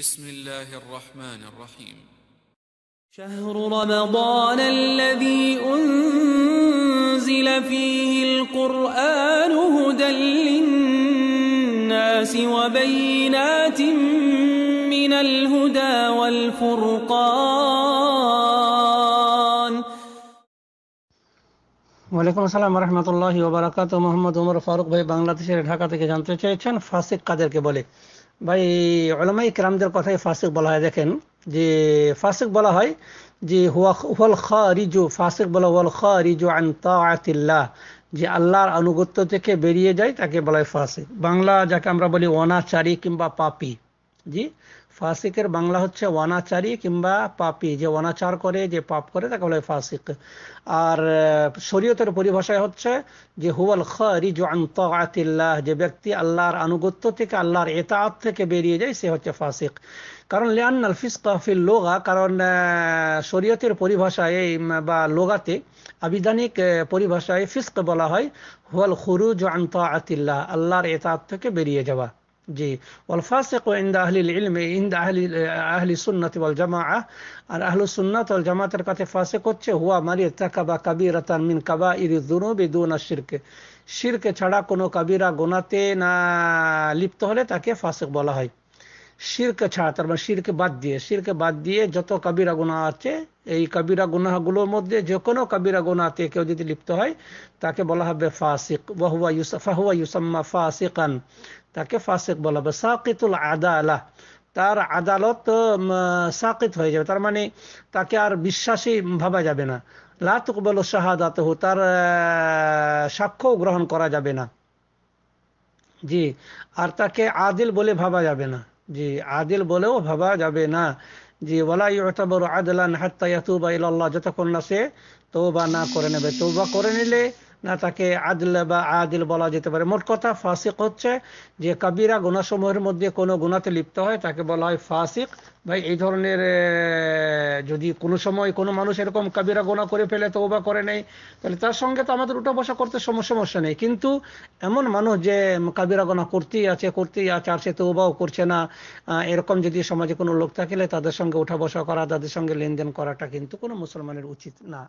بسم الله الرحمن الرحيم شهر رمضان الذي أنزل فيه القرآن هدى للناس وبينات من الهدى والفرقان ওয়ালাইকুম আসসালাম রহমতুল্লাহ ওবরাকাত মোহাম্মদ ওমর ফারুক ভাই বাংলাদেশের ঢাকা থেকে জানতে চেয়েছেন ফাসিক কাদেরকে বলে ভাই অলামাই কেরামদের কথাই ফাসিক বলা হয় দেখেন যে ফাসিক বলা হয় যে হুয়া খ রিজু ফাসিক বলা হুয়াল রিজু আন তাআতিল্লাহ যে আল্লাহর আনুগত্য থেকে বেরিয়ে যায় তাকে বলা হয় ফাসিক বাংলা যাকে আমরা বলি অনাচারী কিংবা পাপী জি ফাসিকের বাংলা হচ্ছে অনাচারী কিংবা পাপি যে অনাচার করে যে পাপ করে তাকে বলে ফাসিক আর শরীয়তের পরিভাষায় হচ্ছে যে হুয়াল খারিজ আন তাআতিল্লাহ যে ব্যক্তি আল্লাহর আনুগত্য থেকে আল্লাহর এতাত থেকে বেরিয়ে যায় সে হচ্ছে ফাসিক কারণ লিয়ান্নাল ফিস ফিল লোগা কারণ শরীয়তের পরিভাষায় বা লোগাতে আবিধানিক পরিভাষায় ফিস্ক বলা হয় হুয়াল খুরুজ আন্ত আতিল্লাহ আল্লাহর এতাত থেকে বেরিয়ে যাওয়া জি ওয়াল ফাসিক আহলিল ইলমে ইন্দা আহলি আহলি সুন্নাত ওয়াল জামাআ আর আহলু সুন্নাত ওয়াল জামাতের কাছে ফাসিক হচ্ছে হুয়া মারি তাকাবা মিন শিরকে শিরকে ছাড়া কোনো কাবিরা গোনাতে না লিপ্ত হলে তাকে ফাসেক বলা হয় শিরকে ছাড়া তার মানে শিরকে বাদ দিয়ে শিরকে বাদ দিয়ে যত কাবিরা গুণা আছে এই কাবিরা গুলোর মধ্যে যে কোনো কাবিরা গুণাতে কেউ যদি লিপ্ত হয় তাকে বলা হবে ফাসিক ওয়াহুয়া ফাহুয়া ইউসাম্মা ফাসিকান তাকে ফাসিক বলা হবে সাকিতুল আদালা তার আদালত সাকিত হয়ে যাবে তার মানে তাকে আর বিশ্বাসী ভাবা যাবে না লাতুক বল শাহাদাত তার সাক্ষ্য গ্রহণ করা যাবে না জি আর তাকে আদিল বলে ভাবা যাবে না যে আদিল বলেও ভাবা যাবে না যে ওলাই ওটাবর আদলান হাত্তা বা ইল্লাহ যতক্ষণ না সে তৌবা না করে নেবে তৌবা করে নিলে না তাকে আদল বা আদিল বলা যেতে পারে মোট কথা ফাসিক হচ্ছে যে কাবিরা গুণাসমূহের মধ্যে কোনো গুণাতে লিপ্ত হয় তাকে বলা হয় ফাসিক বা এই ধরনের যদি কোনো সময় কোনো মানুষ এরকম কাবিরা গোনা করে ফেলে তো ওবা করে নেই তাহলে তার সঙ্গে তো আমাদের উঠা বসা করতে সমস্যা নেই কিন্তু এমন মানুষ যে কাবিরা গোনা করতেই আছে করতেই আছে আর সে তো ওবাও করছে না এরকম যদি সমাজে কোনো লোক থাকলে তাদের সঙ্গে উঠা বসা করা তাদের সঙ্গে লেনদেন করাটা কিন্তু কোনো মুসলমানের উচিত না